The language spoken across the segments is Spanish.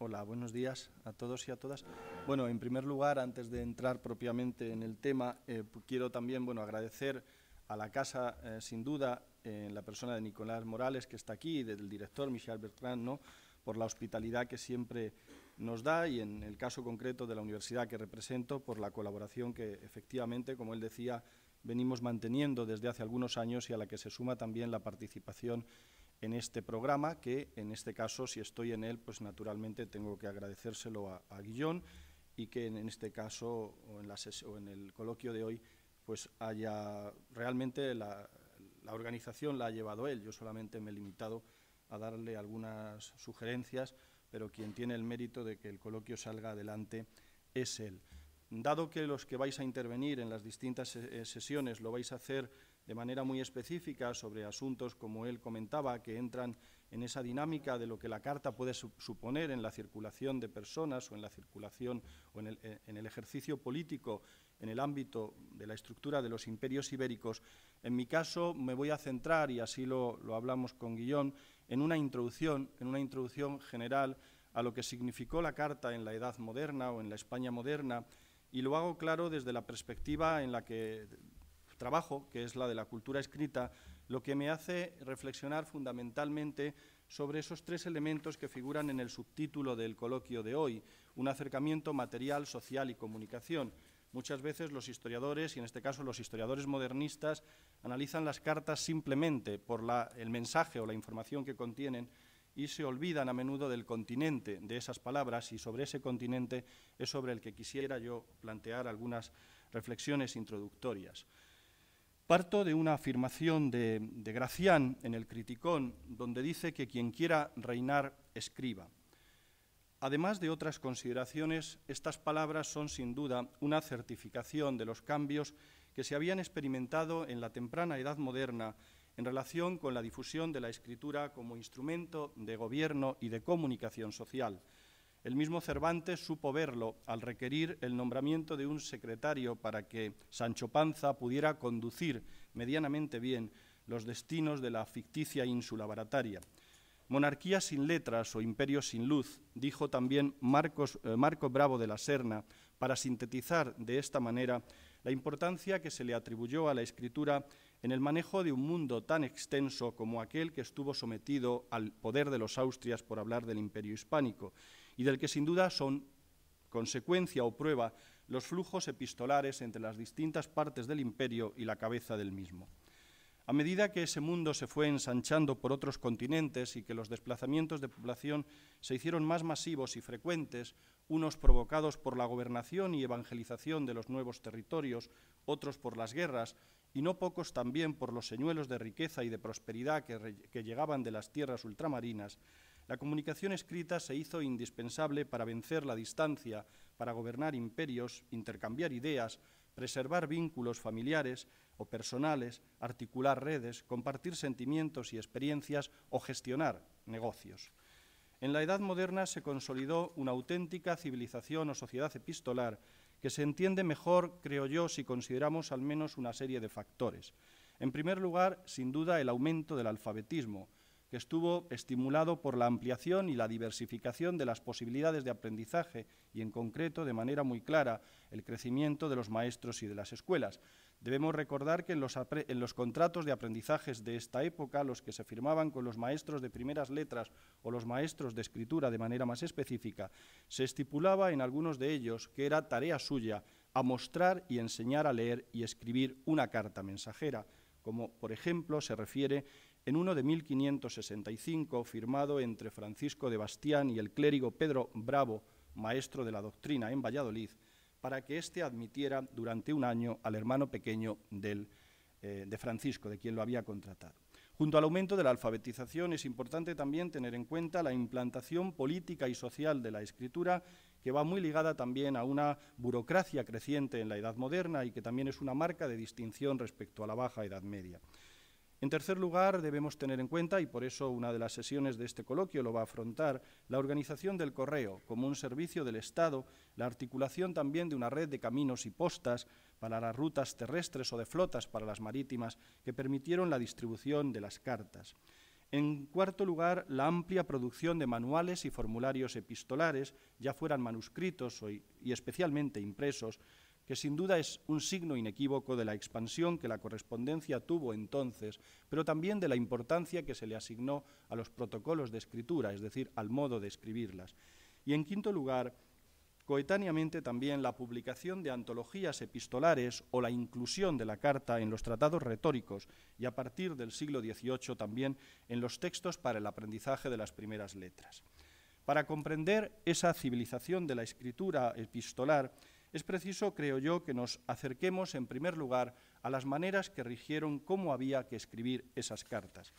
Hola, buenos días a todos y a todas. Bueno, en primer lugar, antes de entrar propiamente en el tema, eh, quiero también bueno, agradecer a la Casa, eh, sin duda, en eh, la persona de Nicolás Morales, que está aquí, y del director Michel Bertrand, ¿no? por la hospitalidad que siempre nos da y en el caso concreto de la universidad que represento, por la colaboración que efectivamente, como él decía, venimos manteniendo desde hace algunos años y a la que se suma también la participación en este programa, que en este caso, si estoy en él, pues naturalmente tengo que agradecérselo a, Guillón y que en este caso, o en, la en el coloquio de hoy, pues haya realmente la organización la ha llevado él. Yo solamente me he limitado a darle algunas sugerencias, pero quien tiene el mérito de que el coloquio salga adelante es él. Dado que los que vais a intervenir en las distintas sesiones lo vais a hacer de manera muy específica sobre asuntos, como él comentaba, que entran en esa dinámica de lo que la Carta puede suponer en la circulación de personas o en la circulación o eh, en el, ejercicio político en el ámbito de la estructura de los imperios ibéricos. En mi caso me voy a centrar, y así lo, lo hablamos con Guillón, en una introducción, en una introducción general a lo que significó la Carta en la Edad Moderna o en la España moderna, y lo hago claro desde la perspectiva en la que trabajo, que es la de la cultura escrita, lo que me hace reflexionar fundamentalmente sobre esos tres elementos que figuran en el subtítulo del coloquio de hoy, un acercamiento material, social y comunicación. Muchas veces los historiadores, y en este caso los historiadores modernistas, analizan las cartas simplemente por el mensaje o la información que contienen y se olvidan a menudo del continente de esas palabras y sobre ese continente es sobre el que quisiera yo plantear algunas reflexiones introductorias. Parto de una afirmación de, de Gracián en el Criticón, donde dice que quien quiera reinar, escriba. Además de otras consideraciones, estas palabras son sin duda una certificación de los cambios que se habían experimentado en la temprana edad moderna en relación con la difusión de la escritura como instrumento de gobierno y de comunicación social, el mismo Cervantes supo verlo al requerir el nombramiento de un secretario para que Sancho Panza pudiera conducir medianamente bien los destinos de la ficticia insula barataria. Monarquía sin letras o imperio sin luz, dijo también eh, Marco Bravo de la Serna, para sintetizar de esta manera la importancia que se le atribuyó a la escritura en el manejo de un mundo tan extenso como aquel que estuvo sometido al poder de los Austrias por hablar del imperio hispánico y del que sin duda son consecuencia o prueba los flujos epistolares entre las distintas partes del imperio y la cabeza del mismo. A medida que ese mundo se fue ensanchando por otros continentes y que los desplazamientos de población se hicieron más masivos y frecuentes, unos provocados por la gobernación y evangelización de los nuevos territorios, otros por las guerras, y no pocos también por los señuelos de riqueza y de prosperidad que, llegaban de las tierras ultramarinas, la comunicación escrita se hizo indispensable para vencer la distancia, para gobernar imperios, intercambiar ideas, preservar vínculos familiares o personales, articular redes, compartir sentimientos y experiencias o gestionar negocios. En la Edad Moderna se consolidó una auténtica civilización o sociedad epistolar que se entiende mejor, creo yo, si consideramos al menos una serie de factores. En primer lugar, sin duda, el aumento del alfabetismo, que estuvo estimulado por la ampliación y la diversificación de las posibilidades de aprendizaje y, en concreto, de manera muy clara, el crecimiento de los maestros y de las escuelas. Debemos recordar que en los, en los, contratos de aprendizajes de esta época, los que se firmaban con los maestros de primeras letras o los maestros de escritura de manera más específica, se estipulaba en algunos de ellos que era tarea suya a mostrar y enseñar a leer y escribir una carta mensajera, como por ejemplo se refiere en uno de 1565, firmado entre Francisco de Bastián y el clérigo Pedro Bravo, maestro de la doctrina en Valladolid, para que éste admitiera durante un año al hermano pequeño eh, de Francisco, de quien lo había contratado. Junto al aumento de la alfabetización es importante también tener en cuenta la implantación política y social de la escritura, que va muy ligada también a una burocracia creciente en la Edad Moderna y que también es una marca de distinción respecto a la Baja Edad Media. En tercer lugar, debemos tener en cuenta, y por eso una de las sesiones de este coloquio lo va a afrontar, la organización del correo como un servicio del Estado, la articulación también de una red de caminos y postas para las rutas terrestres o de flotas para las marítimas que permitieron la distribución de las cartas. En cuarto lugar, la amplia producción de manuales y formularios epistolares, ya fueran manuscritos y especialmente impresos, que sin duda es un signo inequívoco de la expansión que la correspondencia tuvo entonces, pero también de la importancia que se le asignó a los protocolos de escritura, es decir, al modo de escribirlas. Y en quinto lugar, coetáneamente también la publicación de antologías epistolares o la inclusión de la carta en los tratados retóricos y a partir del siglo XVIII también en los textos para el aprendizaje de las primeras letras. Para comprender esa civilización de la escritura epistolar es preciso, creo yo, que nos acerquemos, en primer lugar, a las maneras que rigieron cómo había que escribir esas cartas.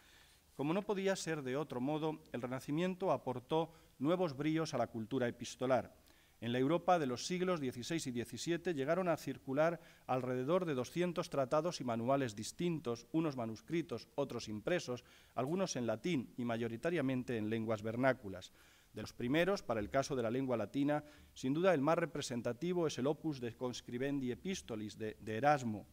Como no podía ser de otro modo, el Renacimiento aportó nuevos bríos a la cultura epistolar. En la Europa de los siglos XVI y XVII llegaron a circular alrededor de 200 tratados y manuales distintos, unos manuscritos, otros impresos, algunos en latín y mayoritariamente en lenguas vernáculas. De los primeros, para el caso de la lengua latina, sin duda el más representativo es el opus de Conscribendi Epistolis de, Erasmo.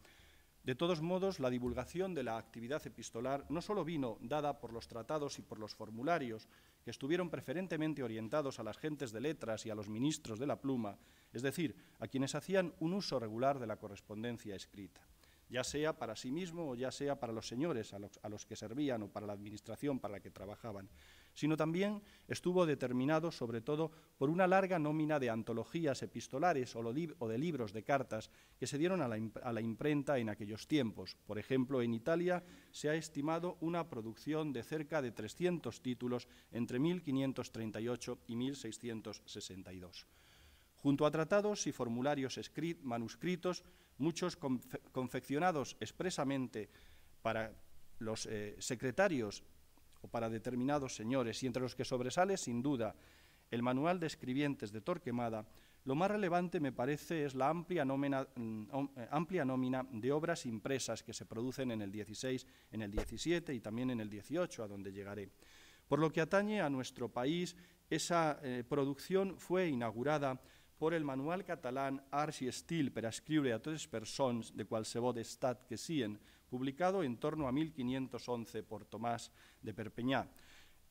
De todos modos, la divulgación de la actividad epistolar no solo vino dada por los tratados y por los formularios, que estuvieron preferentemente orientados a las gentes de letras y a los ministros de la pluma, es decir, a quienes hacían un uso regular de la correspondencia escrita, ya sea para sí mismo o ya sea para los señores a los que servían o para la administración para la que trabajaban, sino también estuvo determinado sobre todo por una larga nómina de antologías epistolares o, de libros de cartas que se dieron a la imprenta en aquellos tiempos. Por ejemplo, en Italia se ha estimado una producción de cerca de 300 títulos entre 1538 y 1662. Junto a tratados y formularios manuscritos, muchos confeccionados expresamente para los eh, secretarios para determinados señores, y entre los que sobresale, sin duda, el manual de escribientes de Torquemada, lo más relevante me parece es la amplia nómina, mm, eh, de obras impresas que se producen en el 16, en el 17 y también en el 18, a donde llegaré. Por lo que atañe a nuestro país, esa eh, producción fue inaugurada por el manual catalán «Ars y Estil per escribir a tres personas, de cual se de estat que sien, publicado en torno a 1511 por Tomás de Perpeñá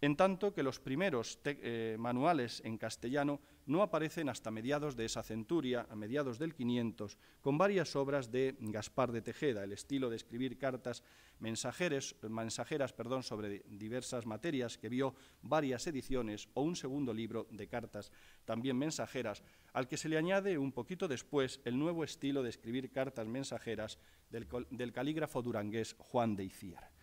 en tanto que los primeros eh, manuales en castellano no aparecen hasta mediados de esa centuria, a mediados del 500, con varias obras de Gaspar de Tejeda, el estilo de escribir cartas mensajeras perdón, sobre diversas materias que vio varias ediciones o un segundo libro de cartas también mensajeras, al que se le añade un poquito después el nuevo estilo de escribir cartas mensajeras del, del calígrafo durangués Juan de Iciar.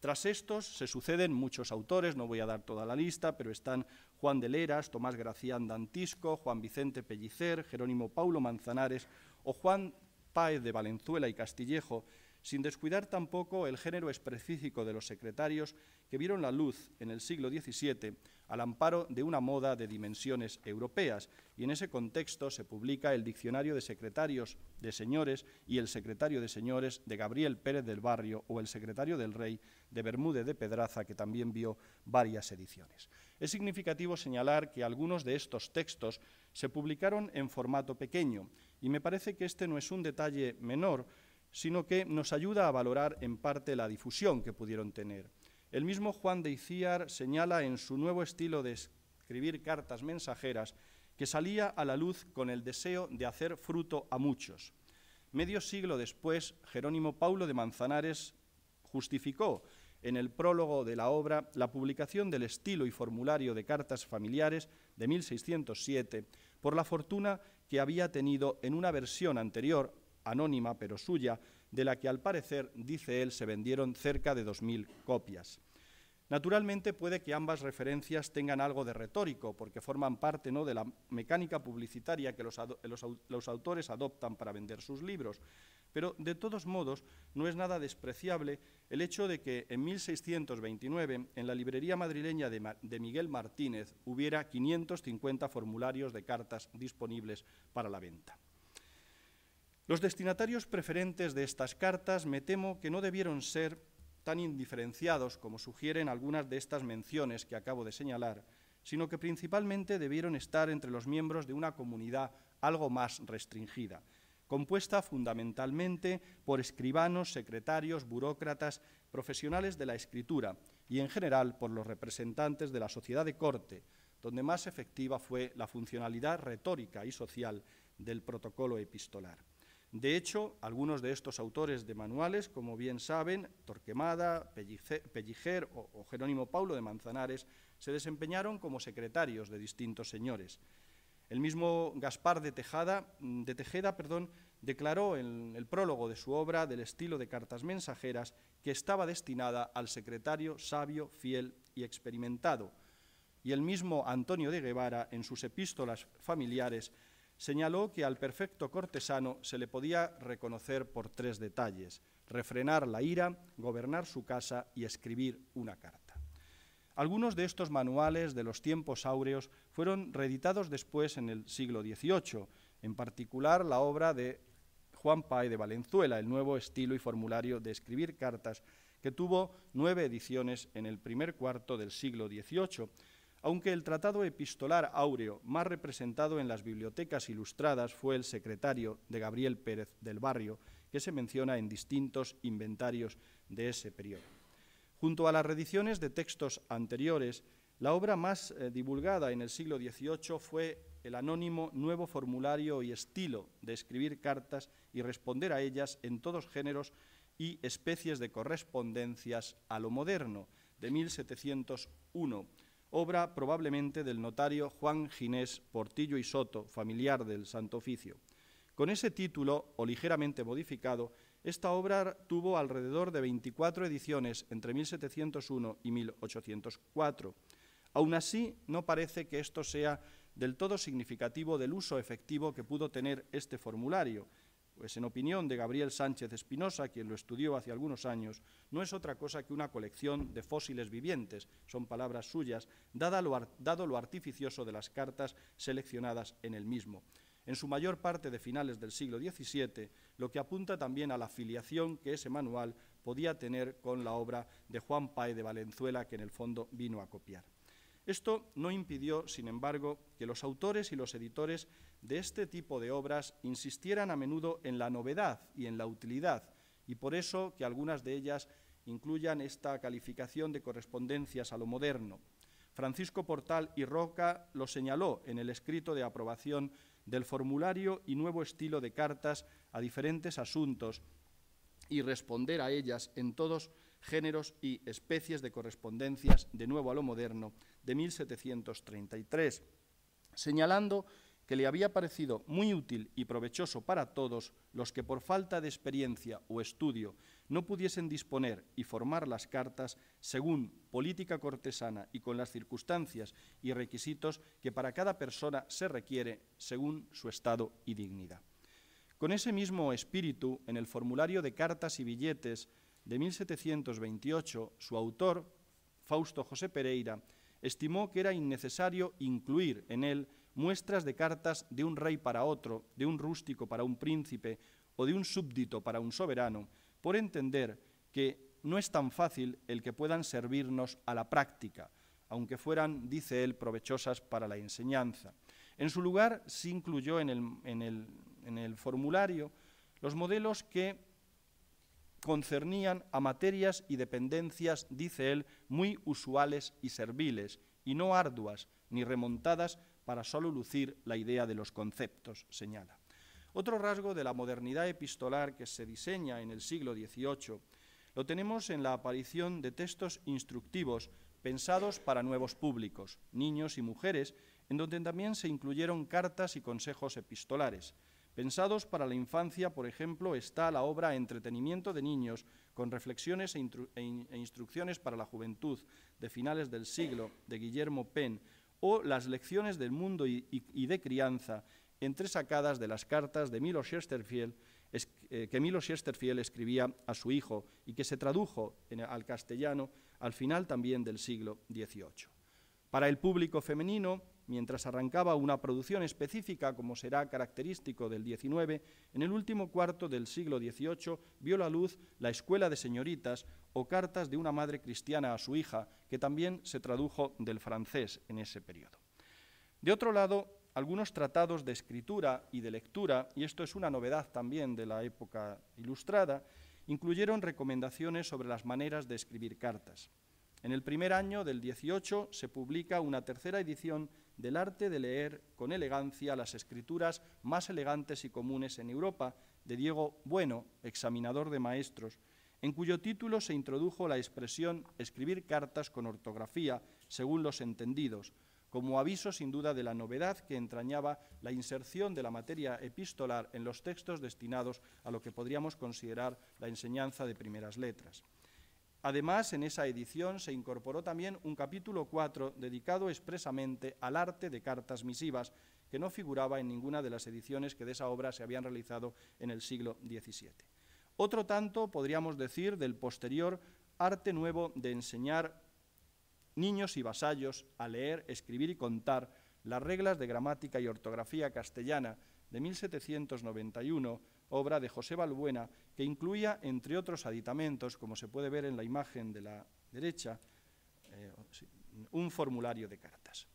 Tras estos se suceden muchos autores, no voy a dar toda la lista, pero están Juan de Leras, Tomás Gracián Dantisco, Juan Vicente Pellicer, Jerónimo Paulo Manzanares o Juan Páez de Valenzuela y Castillejo, sin descuidar tampoco el género específico de los secretarios que vieron la luz en el siglo XVII al amparo de una moda de dimensiones europeas, y en ese contexto se publica el Diccionario de Secretarios de Señores y el Secretario de Señores de Gabriel Pérez del Barrio o el Secretario del Rey de Bermúdez de Pedraza, que también vio varias ediciones. Es significativo señalar que algunos de estos textos se publicaron en formato pequeño, y me parece que este no es un detalle menor, sino que nos ayuda a valorar en parte la difusión que pudieron tener. El mismo Juan de Iciar señala en su nuevo estilo de escribir cartas mensajeras que salía a la luz con el deseo de hacer fruto a muchos. Medio siglo después, Jerónimo Paulo de Manzanares justificó en el prólogo de la obra la publicación del estilo y formulario de cartas familiares de 1607 por la fortuna que había tenido en una versión anterior anónima, pero suya, de la que al parecer, dice él, se vendieron cerca de 2.000 copias. Naturalmente puede que ambas referencias tengan algo de retórico, porque forman parte ¿no? de la mecánica publicitaria que los, autores adoptan para vender sus libros, pero de todos modos no es nada despreciable el hecho de que en 1629 en la librería madrileña de Miguel Martínez hubiera 550 formularios de cartas disponibles para la venta. Los destinatarios preferentes de estas cartas me temo que no debieron ser tan indiferenciados como sugieren algunas de estas menciones que acabo de señalar, sino que principalmente debieron estar entre los miembros de una comunidad algo más restringida, compuesta fundamentalmente por escribanos, secretarios, burócratas, profesionales de la escritura y en general por los representantes de la sociedad de corte, donde más efectiva fue la funcionalidad retórica y social del protocolo epistolar. De hecho, algunos de estos autores de manuales, como bien saben, Torquemada, Pelliger o, Jerónimo Paulo de Manzanares, se desempeñaron como secretarios de distintos señores. El mismo Gaspar de, mm, Tejeda declaró en el prólogo de su obra del estilo de cartas mensajeras que estaba destinada al secretario sabio, fiel y experimentado. Y el mismo Antonio de Guevara, en sus epístolas familiares, señaló que al perfecto cortesano se le podía reconocer por tres detalles, refrenar la ira, gobernar su casa y escribir una carta. Algunos de estos manuales de los tiempos áureos fueron reeditados después en el siglo XVIII, en particular la obra de Juan Pay de Valenzuela, el nuevo estilo y formulario de escribir cartas, que tuvo nueve ediciones en el primer cuarto del siglo XVIII, aunque el tratado epistolar áureo más representado en las bibliotecas ilustradas fue el secretario de Gabriel Pérez del Barrio, que se menciona en distintos inventarios de ese periodo. Junto a las rediciones de textos anteriores, la obra más eh, divulgada en el siglo XVIII fue el anónimo Nuevo Formulario y Estilo de escribir cartas y responder a ellas en todos géneros y especies de correspondencias a lo moderno, de 1701 obra probablemente del notario Juan Ginés Portillo y Soto, familiar del Santo Oficio. Con ese título, o ligeramente modificado, esta obra tuvo alrededor de 24 ediciones entre 1701 y 1804. Aún así, no parece que esto sea del todo significativo del uso efectivo que pudo tener este formulario, pues en opinión de Gabriel Sánchez Espinosa, quien lo estudió hace algunos años, no es otra cosa que una colección de fósiles vivientes, son palabras suyas, dado lo artificioso de las cartas seleccionadas en el mismo. En su mayor parte de finales del siglo XVII, lo que apunta también a la filiación que ese manual podía tener con la obra de Juan Pae de Valenzuela, que en el fondo vino a copiar. Esto no impidió, sin embargo, que los autores y los editores de este tipo de obras insistieran a menudo en la novedad y en la utilidad, y por eso que algunas de ellas incluyan esta calificación de correspondencias a lo moderno. Francisco Portal y Roca lo señaló en el escrito de aprobación del formulario y nuevo estilo de cartas a diferentes asuntos y responder a ellas en todos los géneros y especies de correspondencias, de nuevo a lo moderno, de 1733, señalando que le había parecido muy útil y provechoso para todos los que por falta de experiencia o estudio no pudiesen disponer y formar las cartas según política cortesana y con las circunstancias y requisitos que para cada persona se requiere según su estado y dignidad. Con ese mismo espíritu, en el formulario de cartas y billetes de 1728, su autor, Fausto José Pereira, estimó que era innecesario incluir en él muestras de cartas de un rey para otro, de un rústico para un príncipe o de un súbdito para un soberano, por entender que no es tan fácil el que puedan servirnos a la práctica, aunque fueran, dice él, provechosas para la enseñanza. En su lugar, se incluyó en el, en el formulario los modelos que concernían a materias y dependencias, dice él, muy usuales y serviles, y no arduas ni remontadas para solo lucir la idea de los conceptos, señala. Otro rasgo de la modernidad epistolar que se diseña en el siglo XVIII lo tenemos en la aparición de textos instructivos pensados para nuevos públicos, niños y mujeres, en donde también se incluyeron cartas y consejos epistolares. Pensados para la infancia, por ejemplo, está la obra Entretenimiento de Niños, con reflexiones e, e, e, instrucciones para la juventud de finales del siglo, de Guillermo Penn, o Las lecciones del mundo y, de crianza, entresacadas de las cartas de Milo eh, que Milo Chesterfield escribía a su hijo y que se tradujo al castellano al final también del siglo XVIII. Para el público femenino, mientras arrancaba una producción específica, como será característico del XIX, en el último cuarto del siglo XVIII vio la luz La Escuela de Señoritas o Cartas de una Madre Cristiana a su hija, que también se tradujo del francés en ese periodo. De otro lado, algunos tratados de escritura y de lectura, y esto es una novedad también de la época ilustrada, incluyeron recomendaciones sobre las maneras de escribir cartas. En el primer año del 18 se publica una tercera edición del arte de leer con elegancia las escrituras más elegantes y comunes en Europa, de Diego Bueno, examinador de maestros, en cuyo título se introdujo la expresión escribir cartas con ortografía, según los entendidos, como aviso sin duda de la novedad que entrañaba la inserción de la materia epistolar en los textos destinados a lo que podríamos considerar la enseñanza de primeras letras. Además, en esa edición se incorporó también un capítulo 4 dedicado expresamente al arte de cartas misivas, que no figuraba en ninguna de las ediciones que de esa obra se habían realizado en el siglo XVII. Otro tanto, podríamos decir, del posterior arte nuevo de enseñar niños y vasallos a leer, escribir y contar las reglas de gramática y ortografía castellana de 1791 obra de José Balbuena, que incluía, entre otros aditamentos, como se puede ver en la imagen de la derecha, eh, un formulario de cartas.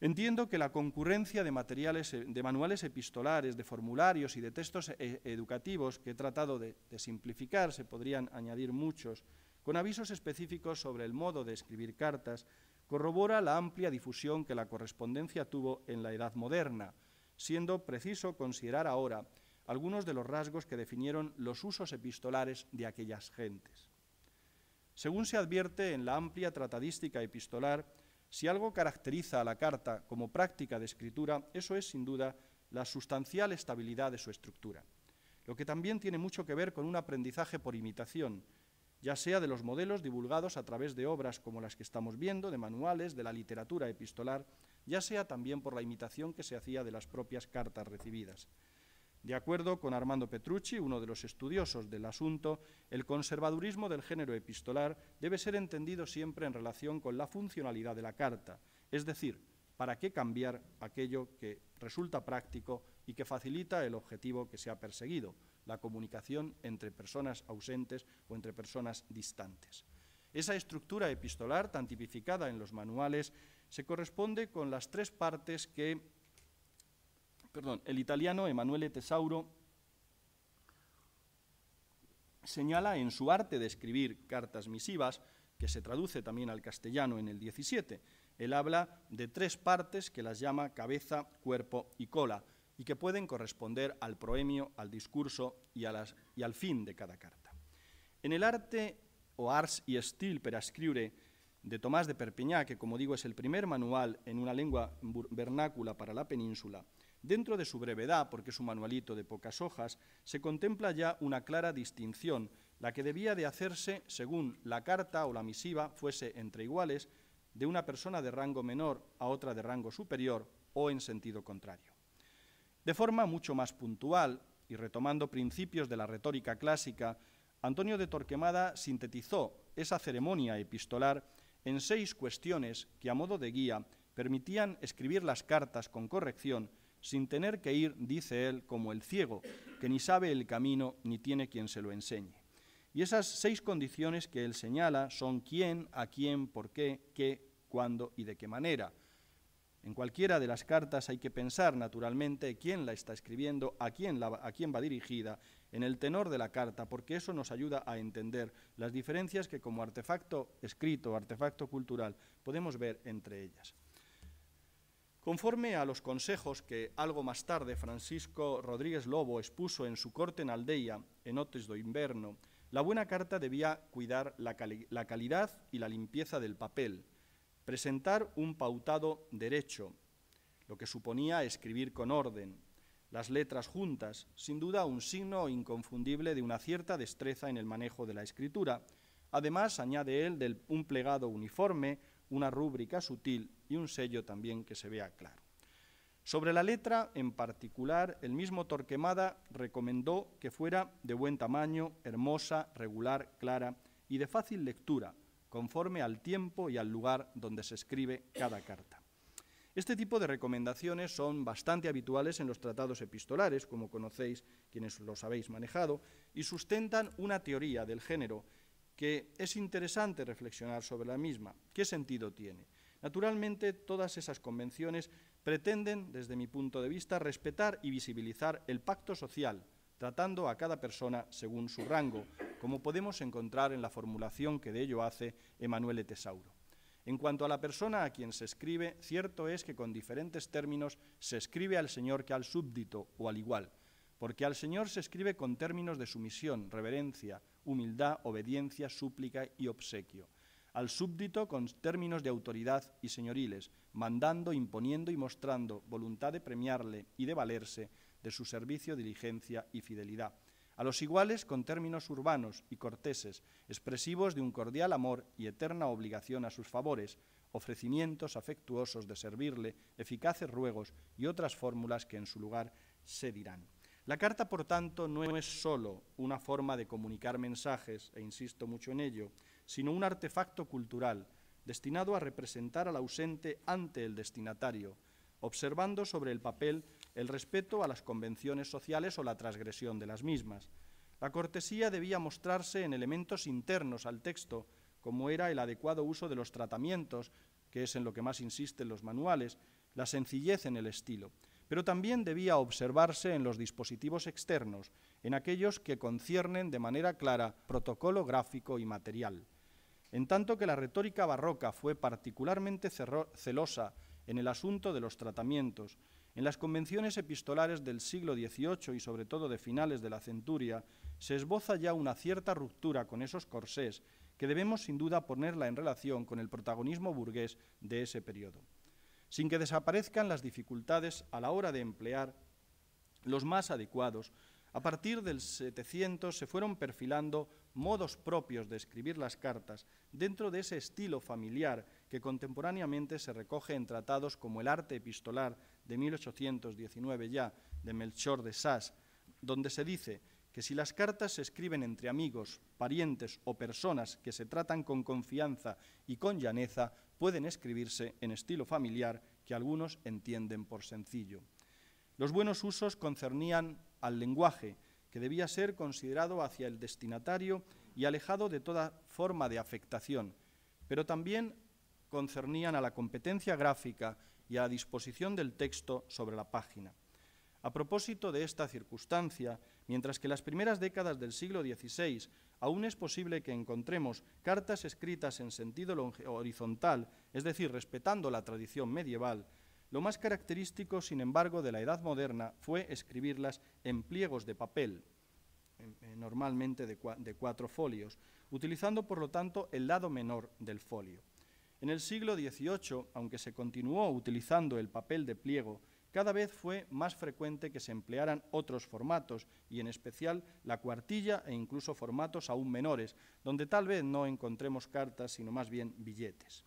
Entiendo que la concurrencia de materiales, de manuales epistolares, de formularios y de textos e, educativos que he tratado de, de simplificar, se podrían añadir muchos, con avisos específicos sobre el modo de escribir cartas, corrobora la amplia difusión que la correspondencia tuvo en la Edad Moderna, siendo preciso considerar ahora algunos de los rasgos que definieron los usos epistolares de aquellas gentes. Según se advierte en la amplia tratadística epistolar, si algo caracteriza a la carta como práctica de escritura, eso es sin duda la sustancial estabilidad de su estructura, lo que también tiene mucho que ver con un aprendizaje por imitación, ya sea de los modelos divulgados a través de obras como las que estamos viendo, de manuales, de la literatura epistolar, ya sea también por la imitación que se hacía de las propias cartas recibidas. De acuerdo con Armando Petrucci, uno de los estudiosos del asunto, el conservadurismo del género epistolar debe ser entendido siempre en relación con la funcionalidad de la carta, es decir, para qué cambiar aquello que resulta práctico y que facilita el objetivo que se ha perseguido, la comunicación entre personas ausentes o entre personas distantes. Esa estructura epistolar, tan tipificada en los manuales, se corresponde con las tres partes que perdón, el italiano Emanuele Tesauro señala en su arte de escribir cartas misivas, que se traduce también al castellano en el 17, él habla de tres partes que las llama cabeza, cuerpo y cola, y que pueden corresponder al proemio, al discurso y, al fin de cada carta. En el arte o Ars y estil per Ascriure de Tomás de Perpiñá, que como digo es el primer manual en una lengua vernácula para la península, Dentro de su brevedad, porque es un manualito de pocas hojas, se contempla ya una clara distinción, la que debía de hacerse según la carta o la misiva fuese entre iguales, de una persona de rango menor a otra de rango superior o en sentido contrario. De forma mucho más puntual, y retomando principios de la retórica clásica, Antonio de Torquemada sintetizó esa ceremonia epistolar en seis cuestiones que, a modo de guía, permitían escribir las cartas con corrección sin tener que ir, dice él, como el ciego, que ni sabe el camino ni tiene quien se lo enseñe. Y esas seis condiciones que él señala son quién, a quién, por qué, qué, cuándo y de qué manera. En cualquiera de las cartas hay que pensar, naturalmente, quién la está escribiendo, a quién, a quién va dirigida, en el tenor de la carta, porque eso nos ayuda a entender las diferencias que como artefacto escrito, artefacto cultural, podemos ver entre ellas. Conforme a los consejos que algo más tarde Francisco Rodríguez Lobo expuso en su corte en Aldeia, en Otes do Inverno, la buena carta debía cuidar la, calidad y la limpieza del papel, presentar un pautado derecho, lo que suponía escribir con orden, las letras juntas, sin duda un signo inconfundible de una cierta destreza en el manejo de la escritura. Además, añade él, del un plegado uniforme, una rúbrica sutil y un sello también que se vea claro. Sobre la letra, en particular, el mismo Torquemada recomendó que fuera de buen tamaño, hermosa, regular, clara y de fácil lectura, conforme al tiempo y al lugar donde se escribe cada carta. Este tipo de recomendaciones son bastante habituales en los tratados epistolares, como conocéis quienes los habéis manejado, y sustentan una teoría del género que es interesante reflexionar sobre la misma. ¿Qué sentido tiene? Naturalmente, todas esas convenciones pretenden, desde mi punto de vista, respetar y visibilizar el pacto social, tratando a cada persona según su rango, como podemos encontrar en la formulación que de ello hace Emanuele Tesauro. En cuanto a la persona a quien se escribe, cierto es que con diferentes términos se escribe al Señor que al súbdito o al igual, porque al Señor se escribe con términos de sumisión, reverencia, humildad, obediencia, súplica y obsequio. Al súbdito con términos de autoridad y señoriles, mandando, imponiendo y mostrando voluntad de premiarle y de valerse de su servicio, diligencia y fidelidad. A los iguales con términos urbanos y corteses, expresivos de un cordial amor y eterna obligación a sus favores, ofrecimientos afectuosos de servirle, eficaces ruegos y otras fórmulas que en su lugar se dirán. La carta, por tanto, no es solo una forma de comunicar mensajes, e insisto mucho en ello, sino un artefacto cultural destinado a representar al ausente ante el destinatario, observando sobre el papel el respeto a las convenciones sociales o la transgresión de las mismas. La cortesía debía mostrarse en elementos internos al texto, como era el adecuado uso de los tratamientos, que es en lo que más insisten los manuales, la sencillez en el estilo, pero también debía observarse en los dispositivos externos, en aquellos que conciernen de manera clara protocolo gráfico y material. En tanto que la retórica barroca fue particularmente celosa en el asunto de los tratamientos, en las convenciones epistolares del siglo XVIII y sobre todo de finales de la centuria, se esboza ya una cierta ruptura con esos corsés que debemos sin duda ponerla en relación con el protagonismo burgués de ese periodo sin que desaparezcan las dificultades a la hora de emplear los más adecuados. A partir del 700 se fueron perfilando modos propios de escribir las cartas dentro de ese estilo familiar que contemporáneamente se recoge en tratados como el arte epistolar de 1819 ya, de Melchor de Sass, donde se dice que si las cartas se escriben entre amigos, parientes o personas que se tratan con confianza y con llaneza, pueden escribirse en estilo familiar que algunos entienden por sencillo. Los buenos usos concernían al lenguaje, que debía ser considerado hacia el destinatario y alejado de toda forma de afectación, pero también concernían a la competencia gráfica y a la disposición del texto sobre la página. A propósito de esta circunstancia, mientras que las primeras décadas del siglo XVI aún es posible que encontremos cartas escritas en sentido horizontal, es decir, respetando la tradición medieval. Lo más característico, sin embargo, de la Edad Moderna fue escribirlas en pliegos de papel, eh, normalmente de, cuatro folios, utilizando por lo tanto el lado menor del folio. En el siglo XVIII, aunque se continuó utilizando el papel de pliego, cada vez fue más frecuente que se emplearan otros formatos, y en especial la cuartilla e incluso formatos aún menores, donde tal vez no encontremos cartas, sino más bien billetes.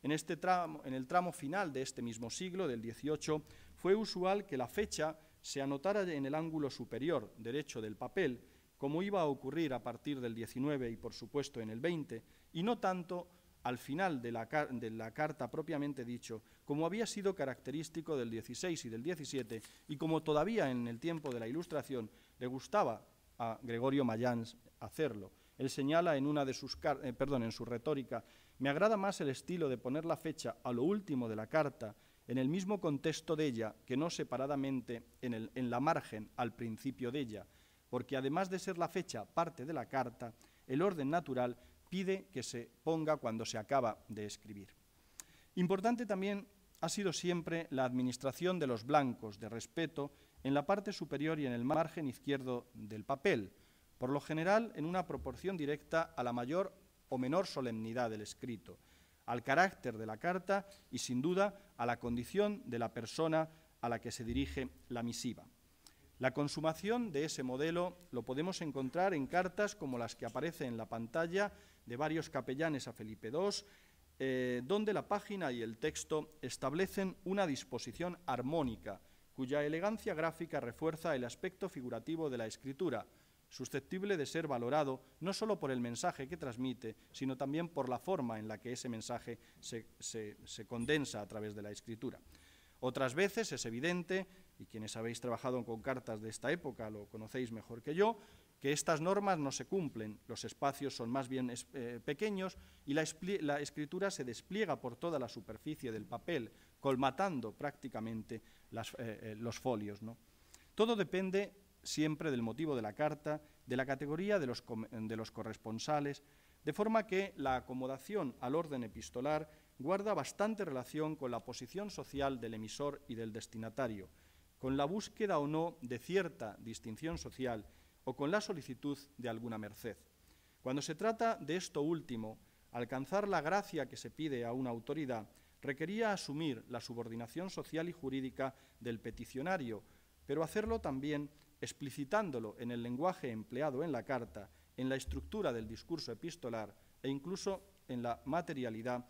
En, este tramo, en el tramo final de este mismo siglo, del XVIII, fue usual que la fecha se anotara en el ángulo superior derecho del papel, como iba a ocurrir a partir del XIX y, por supuesto, en el XX, y no tanto al final de la, carta propiamente dicho, como había sido característico del 16 y del 17, y como todavía en el tiempo de la Ilustración le gustaba a Gregorio Mayans hacerlo. Él señala en una de sus eh, perdón, en su retórica, me agrada más el estilo de poner la fecha a lo último de la carta en el mismo contexto de ella que no separadamente en, en la margen al principio de ella, porque además de ser la fecha parte de la carta, el orden natural pide que se ponga cuando se acaba de escribir. Importante también ha sido siempre la administración de los blancos de respeto en la parte superior y en el margen izquierdo del papel, por lo general en una proporción directa a la mayor o menor solemnidad del escrito, al carácter de la carta y, sin duda, a la condición de la persona a la que se dirige la misiva. La consumación de ese modelo lo podemos encontrar en cartas como las que aparece en la pantalla de varios capellanes a Felipe II, eh, donde la página y el texto establecen una disposición armónica, cuya elegancia gráfica refuerza el aspecto figurativo de la escritura, susceptible de ser valorado no solo por el mensaje que transmite, sino también por la forma en la que ese mensaje se condensa a través de la escritura. Otras veces es evidente, y quienes habéis trabajado con cartas de esta época lo conocéis mejor que yo, que estas normas no se cumplen, los espacios son más bien eh, pequeños y la, escritura se despliega por toda la superficie del papel, colmatando prácticamente eh, eh, los folios. ¿no? Todo depende siempre del motivo de la carta, de la categoría de los corresponsales, de forma que la acomodación al orden epistolar guarda bastante relación con la posición social del emisor y del destinatario, con la búsqueda o no de cierta distinción social o con la solicitud de alguna merced. Cuando se trata de esto último, alcanzar la gracia que se pide a una autoridad requería asumir la subordinación social y jurídica del peticionario, pero hacerlo también explicitándolo en el lenguaje empleado en la carta, en la estructura del discurso epistolar e incluso en la materialidad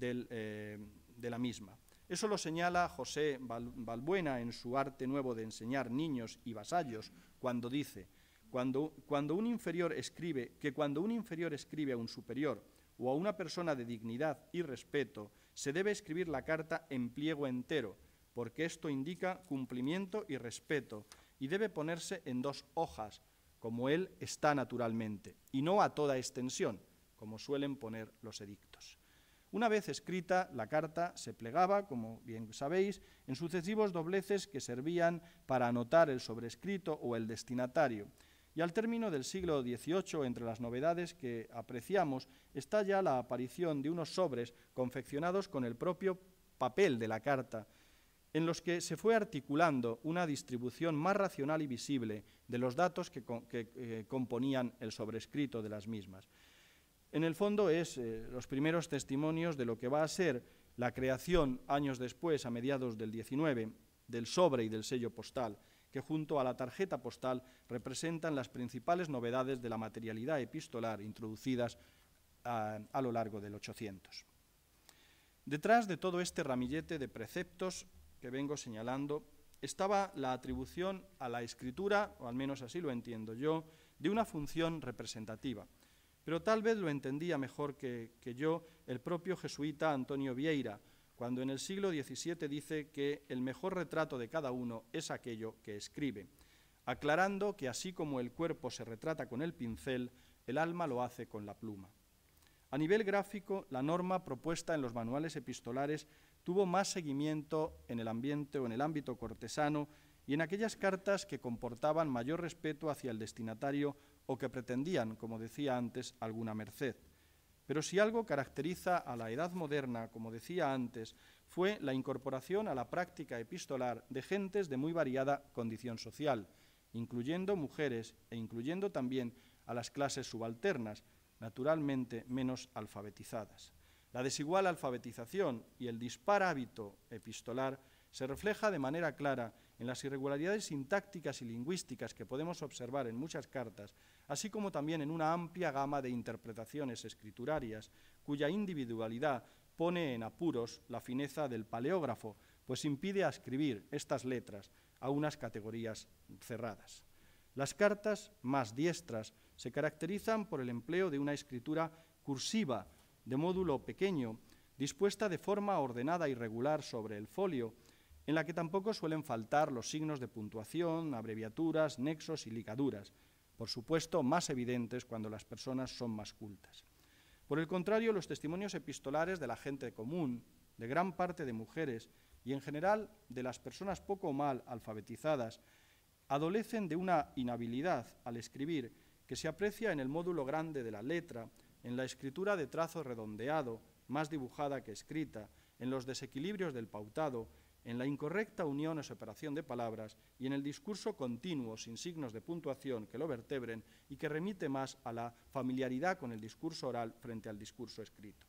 eh, de la misma. Eso lo señala José Balbuena en su Arte Nuevo de Enseñar Niños y Vasallos, cuando dice, cuando, un inferior escribe, que cuando un inferior escribe a un superior o a una persona de dignidad y respeto, se debe escribir la carta en pliego entero, porque esto indica cumplimiento y respeto, y debe ponerse en dos hojas, como él está naturalmente, y no a toda extensión, como suelen poner los edictos. Una vez escrita, la carta se plegaba, como bien sabéis, en sucesivos dobleces que servían para anotar el sobrescrito o el destinatario, y al término del siglo XVIII, entre las novedades que apreciamos, está ya la aparición de unos sobres confeccionados con el propio papel de la carta, en los que se fue articulando una distribución más racional y visible de los datos que, eh, componían el sobrescrito de las mismas. En el fondo es eh, los primeros testimonios de lo que va a ser la creación años después, a mediados del XIX, del sobre y del sello postal, que junto a la tarjeta postal representan las principales novedades de la materialidad epistolar introducidas ah, a, lo largo del 800. Detrás de todo este ramillete de preceptos que vengo señalando estaba la atribución a la escritura, o al menos así lo entiendo yo, de una función representativa. Pero tal vez lo entendía mejor que yo el propio jesuita Antonio Vieira, cuando en el siglo XVII dice que el mejor retrato de cada uno es aquello que escribe, aclarando que así como el cuerpo se retrata con el pincel, el alma lo hace con la pluma. A nivel gráfico, la norma propuesta en los manuales epistolares tuvo más seguimiento en el ambiente o en el ámbito cortesano y en aquellas cartas que comportaban mayor respeto hacia el destinatario o que pretendían, como decía antes, alguna merced. Pero si algo caracteriza a la edad moderna, como decía antes, fue la incorporación a la práctica epistolar de gentes de muy variada condición social, incluyendo mujeres e incluyendo también a las clases subalternas, naturalmente menos alfabetizadas. La desigual alfabetización y el dispar hábito epistolar se refleja de manera clara en las irregularidades sintácticas y lingüísticas que podemos observar en muchas cartas, así como también en una amplia gama de interpretaciones escriturarias, cuya individualidad pone en apuros la fineza del paleógrafo, pues impide escribir estas letras a unas categorías cerradas. Las cartas más diestras se caracterizan por el empleo de una escritura cursiva de módulo pequeño, dispuesta de forma ordenada y regular sobre el folio, en la que tampoco suelen faltar los signos de puntuación, abreviaturas, nexos y ligaduras, por supuesto más evidentes cuando las personas son más cultas. Por el contrario, los testimonios epistolares de la gente común, de gran parte de mujeres y en general de las personas poco o mal alfabetizadas, adolecen de una inhabilidad al escribir que se aprecia en el módulo grande de la letra, en la escritura de trazo redondeado, más dibujada que escrita, en los desequilibrios del pautado en la incorrecta unión o separación de palabras y en el discurso continuo sin signos de puntuación que lo vertebren y que remite más a la familiaridad con el discurso oral frente al discurso escrito.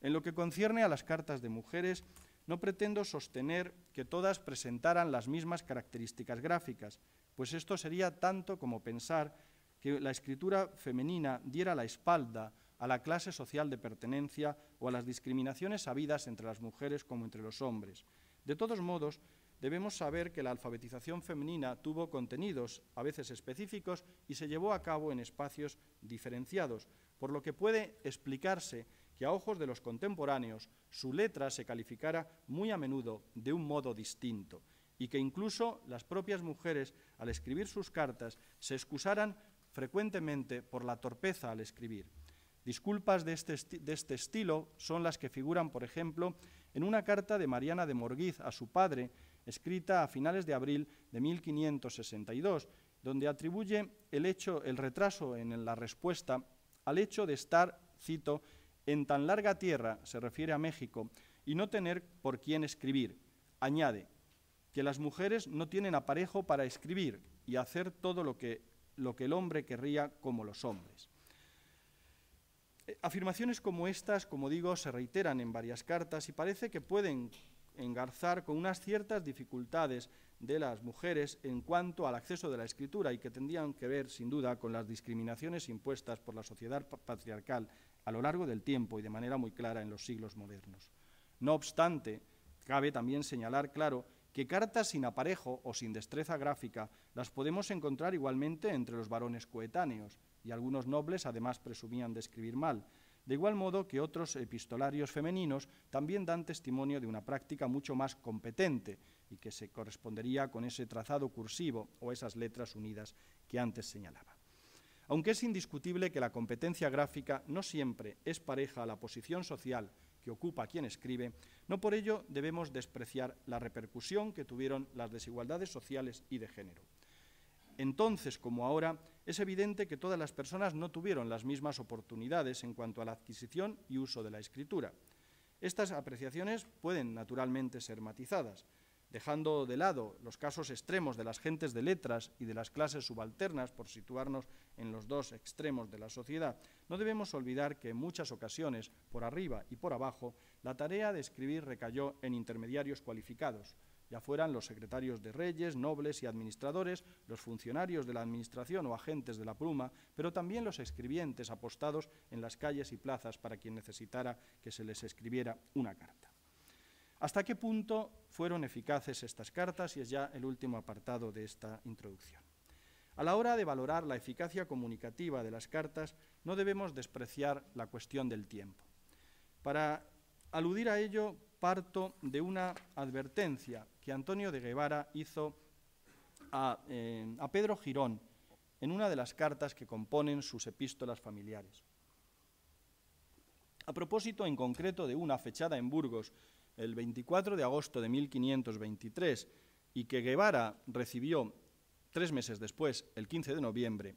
En lo que concierne a las cartas de mujeres, no pretendo sostener que todas presentaran las mismas características gráficas, pues esto sería tanto como pensar que la escritura femenina diera la espalda a la clase social de pertenencia o a las discriminaciones habidas entre las mujeres como entre los hombres, de todos modos, debemos saber que la alfabetización femenina tuvo contenidos, a veces específicos, y se llevó a cabo en espacios diferenciados, por lo que puede explicarse que a ojos de los contemporáneos su letra se calificara muy a menudo de un modo distinto y que incluso las propias mujeres, al escribir sus cartas, se excusaran frecuentemente por la torpeza al escribir. Disculpas de este, este estilo son las que figuran, por ejemplo, en una carta de Mariana de Morguiz a su padre, escrita a finales de abril de 1562, donde atribuye el hecho, retraso en la respuesta al hecho de estar, cito, en tan larga tierra, se refiere a México, y no tener por quién escribir. Añade que las mujeres no tienen aparejo para escribir y hacer todo lo que el hombre querría como los hombres. Afirmaciones como estas, como digo, se reiteran en varias cartas y parece que pueden engarzar con unas ciertas dificultades de las mujeres en cuanto al acceso de la escritura y que tendrían que ver, sin duda, con las discriminaciones impuestas por la sociedad patriarcal a lo largo del tiempo y de manera muy clara en los siglos modernos. No obstante, cabe también señalar, claro, que cartas sin aparejo o sin destreza gráfica las podemos encontrar igualmente entre los varones coetáneos, y algunos nobles además presumían de escribir mal, de igual modo que otros epistolarios femeninos también dan testimonio de una práctica mucho más competente y que se correspondería con ese trazado cursivo o esas letras unidas que antes señalaba. Aunque es indiscutible que la competencia gráfica no siempre es pareja a la posición social que ocupa quien escribe, no por ello debemos despreciar la repercusión que tuvieron las desigualdades sociales y de género. Entonces como ahora, es evidente que todas las personas no tuvieron las mismas oportunidades en cuanto a la adquisición y uso de la escritura. Estas apreciaciones pueden naturalmente ser matizadas, dejando de lado los casos extremos de las gentes de letras y de las clases subalternas por situarnos en los dos extremos de la sociedad. No debemos olvidar que en muchas ocasiones, por arriba y por abajo, la tarea de escribir recayó en intermediarios cualificados, ya fueran los secretarios de reyes, nobles y administradores, los funcionarios de la administración o agentes de la pluma, pero también los escribientes apostados en las calles y plazas para quien necesitara que se les escribiera una carta. ¿Hasta qué punto fueron eficaces estas cartas? Y es ya el último apartado de esta introducción. A la hora de valorar la eficacia comunicativa de las cartas, no debemos despreciar la cuestión del tiempo. Para aludir a ello, parto de una advertencia que Antonio de Guevara hizo eh, a, Pedro Girón en una de las cartas que componen sus epístolas familiares. A propósito en concreto de una fechada en Burgos el 24 de agosto de 1523 y que Guevara recibió tres meses después, el 15 de noviembre,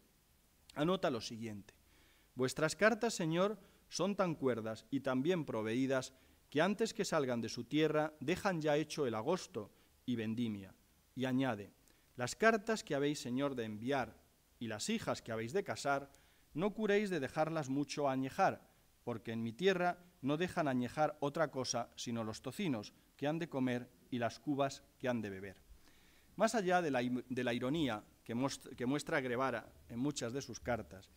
anota lo siguiente. Vuestras cartas, Señor, son tan cuerdas y tan bien proveídas que antes que salgan de su tierra dejan ya hecho el agosto y vendimia. Y añade, las cartas que habéis, Señor, de enviar y las hijas que habéis de casar, no curéis de dejarlas mucho añejar, porque en mi tierra no dejan añejar otra cosa sino los tocinos que han de comer y las cubas que han de beber. Más allá de la, ironía que muestra, que muestra en muchas de sus cartas,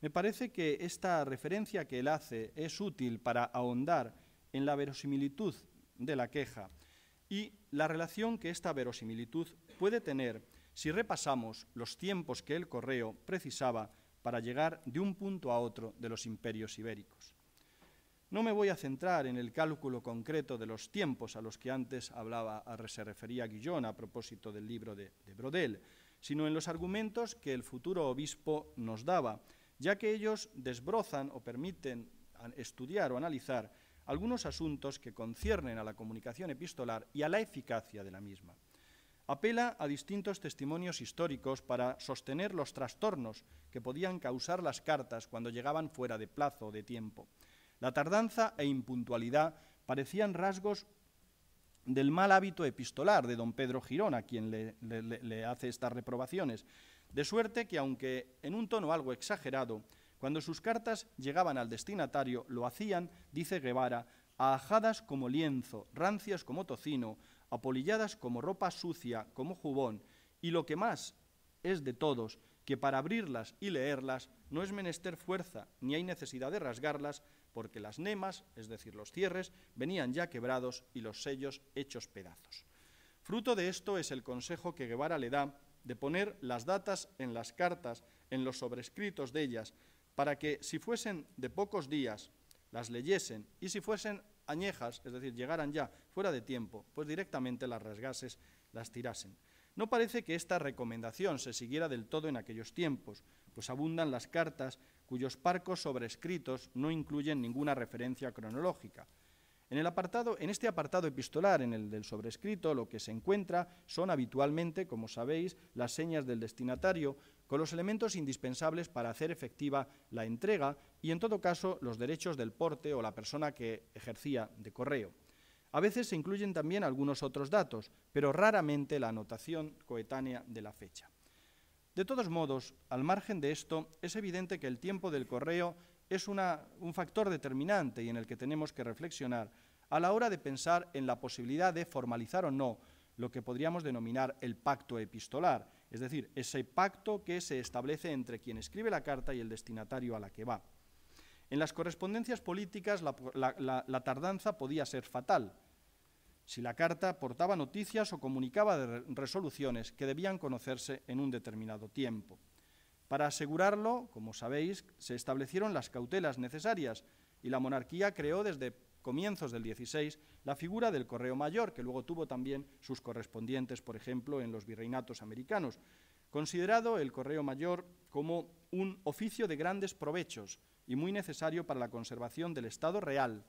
me parece que esta referencia que él hace es útil para ahondar en la verosimilitud de la queja y la relación que esta verosimilitud puede tener si repasamos los tiempos que el correo precisaba para llegar de un punto a otro de los imperios ibéricos. No me voy a centrar en el cálculo concreto de los tiempos a los que antes hablaba, se refería Guillón a propósito del libro de Brodel, sino en los argumentos que el futuro obispo nos daba, ya que ellos desbrozan o permiten estudiar o analizar algunos asuntos que conciernen a la comunicación epistolar y a la eficacia de la misma. Apela a distintos testimonios históricos para sostener los trastornos que podían causar las cartas cuando llegaban fuera de plazo o de tiempo. La tardanza e impuntualidad parecían rasgos del mal hábito epistolar de don Pedro Girón, a quien le, hace estas reprobaciones, de suerte que, aunque en un tono algo exagerado, cuando sus cartas llegaban al destinatario, lo hacían, dice Guevara, ajadas como lienzo, rancias como tocino, apolilladas como ropa sucia, como jubón, y lo que más es de todos, que para abrirlas y leerlas no es menester fuerza, ni hay necesidad de rasgarlas, porque las nemas, es decir, los cierres, venían ya quebrados y los sellos hechos pedazos. Fruto de esto es el consejo que Guevara le da de poner las datas en las cartas, en los sobrescritos de ellas, para que si fuesen de pocos días, las leyesen, y si fuesen añejas, es decir, llegaran ya fuera de tiempo, pues directamente las rasgases, las tirasen. No parece que esta recomendación se siguiera del todo en aquellos tiempos, pues abundan las cartas cuyos parcos sobrescritos no incluyen ninguna referencia cronológica, en, el apartado, en este apartado epistolar, en el del sobrescrito, lo que se encuentra son habitualmente, como sabéis, las señas del destinatario con los elementos indispensables para hacer efectiva la entrega y, en todo caso, los derechos del porte o la persona que ejercía de correo. A veces se incluyen también algunos otros datos, pero raramente la anotación coetánea de la fecha. De todos modos, al margen de esto, es evidente que el tiempo del correo es un factor determinante y en el que tenemos que reflexionar a la hora de pensar en la posibilidad de formalizar o no lo que podríamos denominar el pacto epistolar, es decir, ese pacto que se establece entre quien escribe la carta y el destinatario a la que va. En las correspondencias políticas la, tardanza podía ser fatal, si la carta portaba noticias o comunicaba resoluciones que debían conocerse en un determinado tiempo. Para asegurarlo, como sabéis, se establecieron las cautelas necesarias y la monarquía creó desde comienzos del 16 la figura del correo mayor, que luego tuvo también sus correspondientes, por ejemplo, en los virreinatos americanos, considerado el correo mayor como un oficio de grandes provechos y muy necesario para la conservación del Estado real,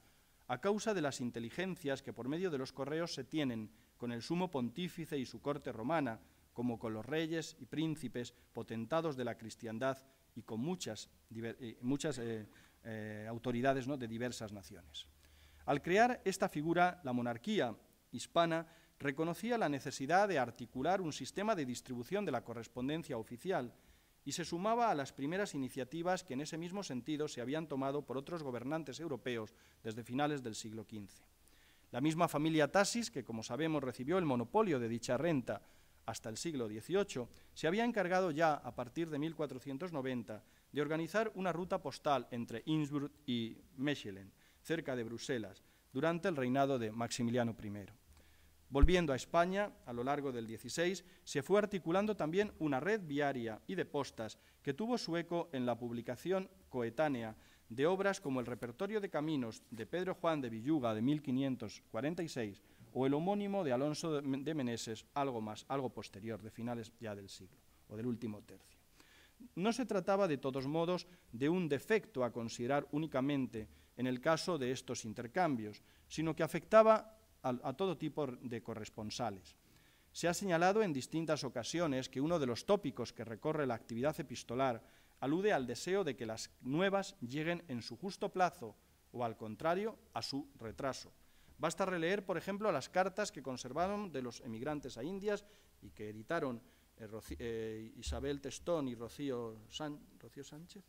a causa de las inteligencias que por medio de los correos se tienen con el sumo pontífice y su corte romana, como con los reyes y príncipes potentados de la cristiandad y con muchas, eh, muchas eh, eh, autoridades de diversas naciones. Al crear esta figura, la monarquía hispana reconocía la necesidad de articular un sistema de distribución de la correspondencia oficial y se sumaba a las primeras iniciativas que en ese mismo sentido se habían tomado por otros gobernantes europeos desde finales del siglo XV. La misma familia Tasis, que como sabemos recibió el monopolio de dicha renta hasta el siglo XVIII, se había encargado ya, a partir de 1490, de organizar una ruta postal entre Innsbruck y Mechelen, cerca de Bruselas, durante el reinado de Maximiliano I. Volviendo a España, a lo largo del XVI, se fue articulando también una red viaria y de postas que tuvo su eco en la publicación coetánea de obras como el Repertorio de Caminos de Pedro Juan de Villuga de 1546 o el homónimo de Alonso de Meneses, algo más, algo posterior, de finales ya del siglo o del último tercio. No se trataba, de todos modos, de un defecto a considerar únicamente en el caso de estos intercambios, sino que afectaba a, a, todo tipo de corresponsales. Se ha señalado en distintas ocasiones que uno de los tópicos que recorre la actividad epistolar alude al deseo de que las nuevas lleguen en su justo plazo o, al contrario, a su retraso. Basta releer, por ejemplo, las cartas que conservaron de los emigrantes a Indias y que editaron eh, eh, Isabel Testón y Rocío, Sánchez.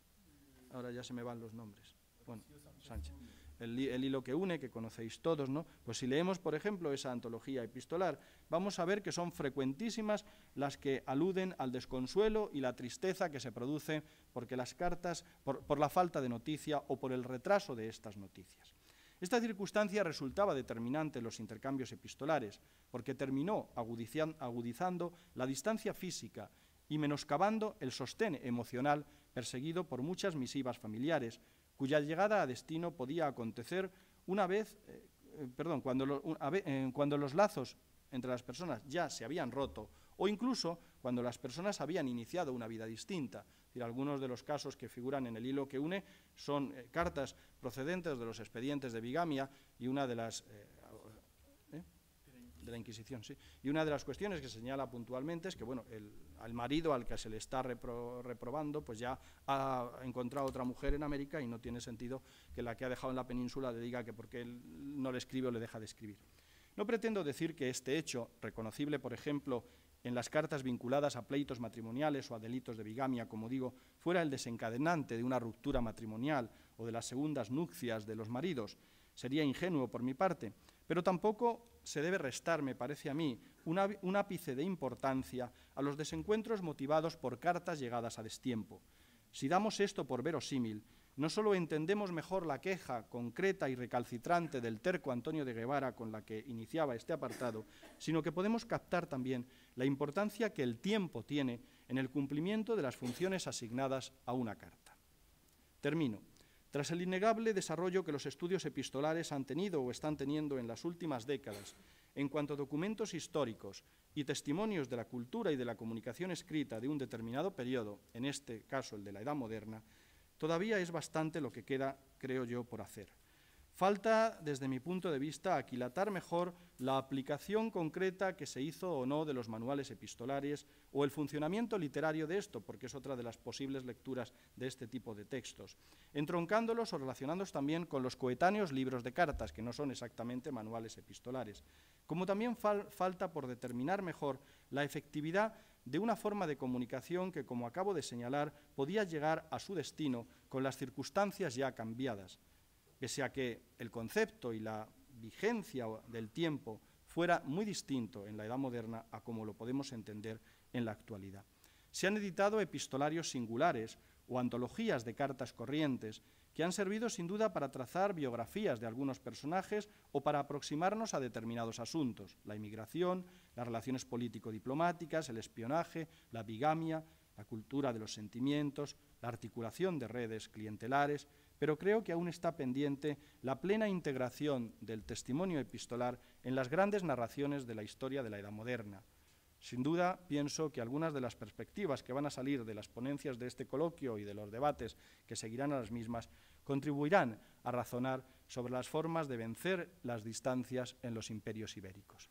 Ahora ya se me van los nombres. Bueno, Sánchez. El, hilo que une, que conocéis todos, ¿no? Pues si leemos, por ejemplo, esa antología epistolar, vamos a ver que son frecuentísimas las que aluden al desconsuelo y la tristeza que se produce porque las cartas, por la falta de noticia o por el retraso de estas noticias. Esta circunstancia resultaba determinante en los intercambios epistolares, porque terminó agudizando la distancia física y menoscabando el sostén emocional perseguido por muchas misivas familiares, cuya llegada a destino podía acontecer una vez, eh, eh, cuando los lazos entre las personas ya se habían roto o incluso cuando las personas habían iniciado una vida distinta, algunos de los casos que figuran en el hilo que une son eh, cartas procedentes de los expedientes de bigamia y una de las... Eh, eh, de la Inquisición, Y una de las cuestiones que señala puntualmente es que, bueno, el, al marido al que se le está reprobando, pues ya ha encontrado otra mujer en América y no tiene sentido que la que ha dejado en la península le diga que porque él no le escribe o le deja de escribir. No pretendo decir que este hecho, reconocible, por ejemplo, en las cartas vinculadas a pleitos matrimoniales o a delitos de bigamia, como digo, fuera el desencadenante de una ruptura matrimonial o de las segundas nupcias de los maridos. Sería ingenuo por mi parte, pero tampoco se debe restar, me parece a mí, un ápice de importancia a los desencuentros motivados por cartas llegadas a destiempo. Si damos esto por verosímil, no solo entendemos mejor la queja concreta y recalcitrante del terco Antonio de Guevara con la que iniciaba este apartado, sino que podemos captar también la importancia que el tiempo tiene en el cumplimiento de las funciones asignadas a una carta. Termino. Tras el innegable desarrollo que los estudios epistolares han tenido o están teniendo en las últimas décadas, en cuanto a documentos históricos y testimonios de la cultura y de la comunicación escrita de un determinado periodo, en este caso el de la Edad Moderna, Todavía es bastante lo que queda, creo yo, por hacer. Falta, desde mi punto de vista, aquilatar mejor la aplicación concreta que se hizo o no de los manuales epistolares o el funcionamiento literario de esto, porque es otra de las posibles lecturas de este tipo de textos, entroncándolos o relacionándolos también con los coetáneos libros de cartas, que no son exactamente manuales epistolares, como también falta por determinar mejor la efectividad de una forma de comunicación que, como acabo de señalar, podía llegar a su destino con las circunstancias ya cambiadas, pese a que el concepto y la vigencia del tiempo fuera muy distinto en la Edad Moderna a como lo podemos entender en la actualidad. Se han editado epistolarios singulares o antologías de cartas corrientes han servido sin duda para trazar biografías de algunos personajes o para aproximarnos a determinados asuntos, la inmigración, las relaciones político-diplomáticas, el espionaje, la bigamia, la cultura de los sentimientos, la articulación de redes clientelares, pero creo que aún está pendiente la plena integración del testimonio epistolar en las grandes narraciones de la historia de la Edad Moderna. Sin duda, pienso que algunas de las perspectivas que van a salir de las ponencias de este coloquio y de los debates que seguirán a las mismas contribuirán a razonar sobre las formas de vencer las distancias en los imperios ibéricos.